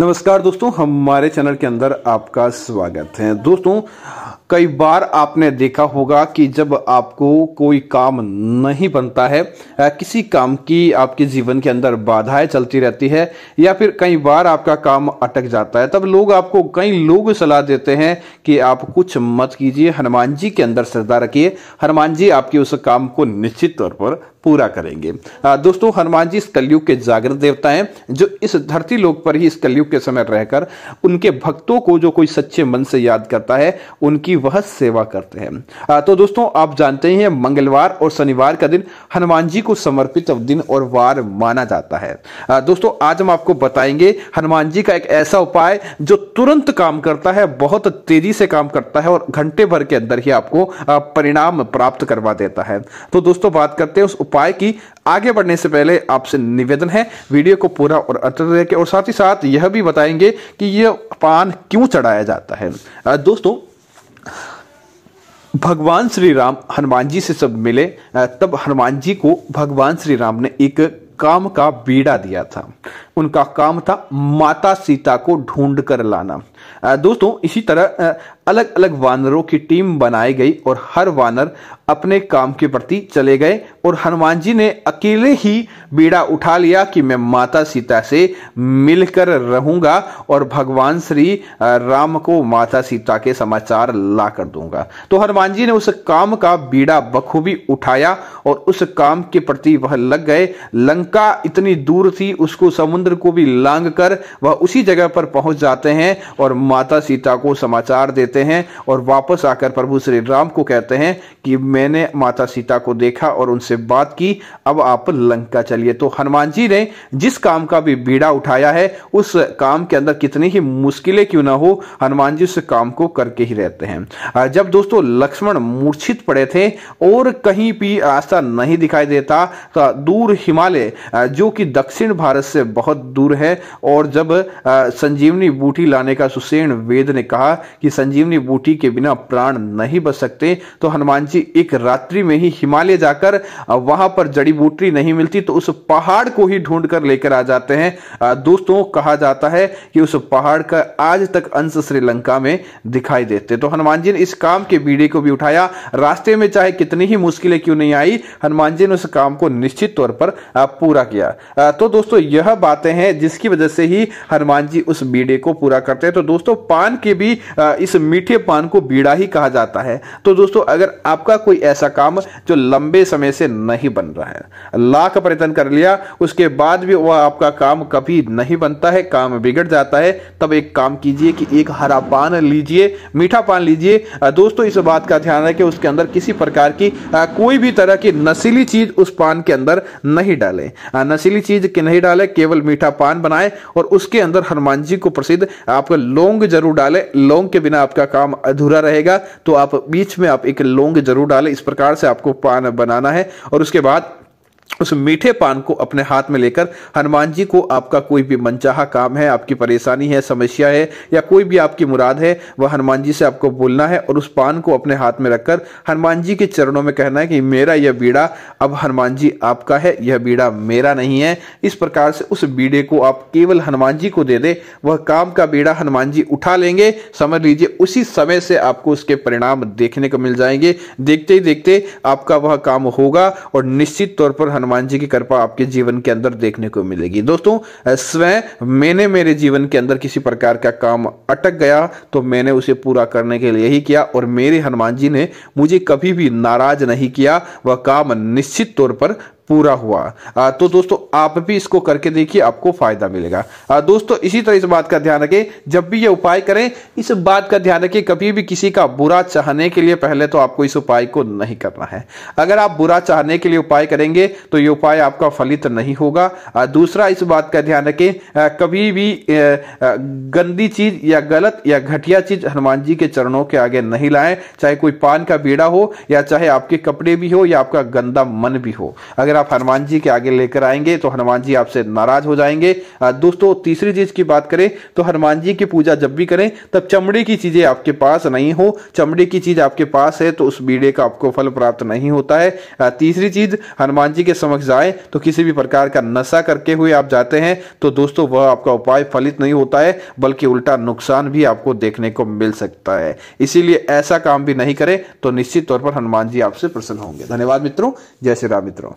नमस्कार दोस्तों हमारे चैनल के अंदर आपका स्वागत है दोस्तों कई बार आपने देखा होगा कि जब आपको कोई काम नहीं बनता है किसी काम की आपके जीवन के अंदर बाधाएं चलती रहती है या फिर कई बार आपका काम अटक जाता है तब लोग आपको कई लोग सलाह देते हैं कि आप कुछ मत कीजिए हनुमान जी के अंदर श्रद्धा रखिए हनुमान जी आपके उस काम को निश्चित तौर पर पूरा करेंगे दोस्तों हनुमान जी इस कलयुग के जागृत देवता हैं जो इस धरती लोक पर ही इस कलयुग के समय रहकर उनके भक्तों को जो कोई सच्चे मन से याद करता है उनकी वह सेवा करते हैं तो दोस्तों आप जानते ही हैं मंगलवार और शनिवार का दिन हनुमान जी को समर्पित दिन और वार माना जाता है दोस्तों आज हम आपको बताएंगे हनुमान जी का एक ऐसा उपाय जो तुरंत काम करता है बहुत तेजी से काम करता है और घंटे भर के अंदर ही आपको परिणाम प्राप्त करवा देता है तो दोस्तों बात करते हैं उस उपाय की आगे बढ़ने से पहले आपसे निवेदन है वीडियो को पूरा और अंत देखें और साथ ही साथ यह भी बताएंगे कि यह पान क्यों चढ़ाया जाता है दोस्तों भगवान श्री राम हनुमान जी से सब मिले तब हनुमान जी को भगवान श्री राम ने एक काम का बीड़ा दिया था उनका काम था माता सीता को ढूंढ कर लाना दोस्तों इसी तरह अलग अलग वानरों की टीम बनाई गई और हर वानर अपने काम के प्रति चले गए और हनुमान जी ने अकेले ही बीड़ा उठा लिया कि मैं माता सीता से मिलकर रहूंगा और भगवान श्री राम को माता सीता के समाचार ला कर दूंगा तो हनुमान जी ने उस काम का बीड़ा बखूबी उठाया और उस काम के प्रति वह लग गए लंका इतनी दूर थी उसको समुद्र को भी लांग कर वह उसी जगह पर पहुंच जाते हैं और माता सीता को समाचार देते लेते हैं और वापस आकर प्रभु श्री राम को कहते हैं कि मैंने माता सीता को देखा और उनसे बात की अब आप लंका चलिए तो हनुमान जी ने जिस काम का भी बीड़ा उठाया है उस काम के अंदर कितनी ही मुश्किलें क्यों ना हो हनुमान जी उस काम को करके ही रहते हैं जब दोस्तों लक्ष्मण मूर्छित पड़े थे और कहीं भी रास्ता नहीं दिखाई देता तो दूर हिमालय जो कि दक्षिण भारत से बहुत दूर है और जब संजीवनी बूटी लाने का सुसेन वेद ने कहा कि संजीव जीवनी बूटी के बिना प्राण नहीं बच सकते तो हनुमान जी एक रात्रि में ही हिमालय जाकर वहां पर जड़ी बूटी नहीं मिलती तो उस पहाड़ को ही ढूंढ कर लेकर आ जाते हैं दोस्तों कहा जाता है कि उस पहाड़ का आज तक अंश श्रीलंका में दिखाई देते तो हनुमान जी ने इस काम के बीड़े को भी उठाया रास्ते में चाहे कितनी ही मुश्किलें क्यों नहीं आई हनुमान जी ने उस काम को निश्चित तौर पर पूरा किया तो दोस्तों यह बातें हैं जिसकी वजह से ही हनुमान जी उस बीड़े को पूरा करते हैं तो दोस्तों पान के भी इस मीठे पान को बीड़ा ही कहा जाता है तो दोस्तों अगर आपका कोई ऐसा काम जो लंबे समय से नहीं बन रहा है लाख प्रयत्न कर लिया उसके बाद भी वह आपका काम कभी नहीं बनता है काम बिगड़ जाता है तब एक काम कीजिए कि एक हरा पान लीजिए मीठा पान लीजिए दोस्तों इस बात का ध्यान रखें उसके अंदर किसी प्रकार की कोई भी तरह की नशीली चीज उस पान के अंदर नहीं डाले नशीली चीज नहीं डाले केवल मीठा पान बनाए और उसके अंदर हनुमान जी को प्रसिद्ध आपका लौंग जरूर डाले लौंग के बिना आपका काम अधूरा रहेगा तो आप बीच में आप एक लोंग जरूर डालें इस प्रकार से आपको पान बनाना है और उसके बाद उस मीठे पान को अपने हाथ में लेकर हनुमान जी को आपका कोई भी मनचाहा काम है आपकी परेशानी है समस्या है या कोई भी आपकी मुराद है वह हनुमान जी से आपको बोलना है और उस पान को अपने हाथ में रखकर हनुमान जी के चरणों में कहना है कि मेरा यह बीड़ा अब हनुमान जी आपका है यह बीड़ा मेरा नहीं है इस प्रकार से उस बीड़े को आप केवल हनुमान जी को दे दे वह काम का बीड़ा हनुमान जी उठा लेंगे समझ लीजिए उसी समय से आपको उसके परिणाम देखने को मिल जाएंगे देखते ही देखते आपका वह काम होगा और निश्चित तौर पर हनुमान जी की कृपा आपके जीवन के अंदर देखने को मिलेगी दोस्तों स्वयं मैंने मेरे जीवन के अंदर किसी प्रकार का काम अटक गया तो मैंने उसे पूरा करने के लिए ही किया और मेरे हनुमान जी ने मुझे कभी भी नाराज नहीं किया वह काम निश्चित तौर पर पूरा हुआ तो दोस्तों आप भी इसको करके देखिए आपको फायदा मिलेगा दोस्तों इसी तरह इस बात का ध्यान रखें जब भी ये उपाय करें इस बात का ध्यान रखें कभी भी किसी का बुरा चाहने के लिए पहले तो आपको इस उपाय को नहीं करना है अगर आप बुरा चाहने के लिए उपाय करेंगे तो ये उपाय आपका फलित नहीं होगा दूसरा इस बात का ध्यान रखें कभी भी गंदी चीज या गलत या घटिया चीज हनुमान जी के चरणों के आगे नहीं लाए चाहे कोई पान का बीड़ा हो या चाहे आपके कपड़े भी हो या आपका गंदा मन भी हो अगर अगर आप हनुमान जी के आगे लेकर आएंगे तो हनुमान जी आपसे नाराज हो जाएंगे दोस्तों तीसरी चीज की बात करें तो हनुमान जी की पूजा जब भी करें तब चमड़े की चीजें आपके पास नहीं हो चमड़े की चीज आपके पास है तो उस बीड़े का आपको फल प्राप्त नहीं होता है तीसरी चीज हनुमान जी के समक्ष जाए तो किसी भी प्रकार का नशा करके हुए आप जाते हैं तो दोस्तों वह आपका उपाय फलित नहीं होता है बल्कि उल्टा नुकसान भी आपको देखने को मिल सकता है इसीलिए ऐसा काम भी नहीं करें तो निश्चित तौर पर हनुमान जी आपसे प्रसन्न होंगे धन्यवाद मित्रों जय श्री राम मित्रों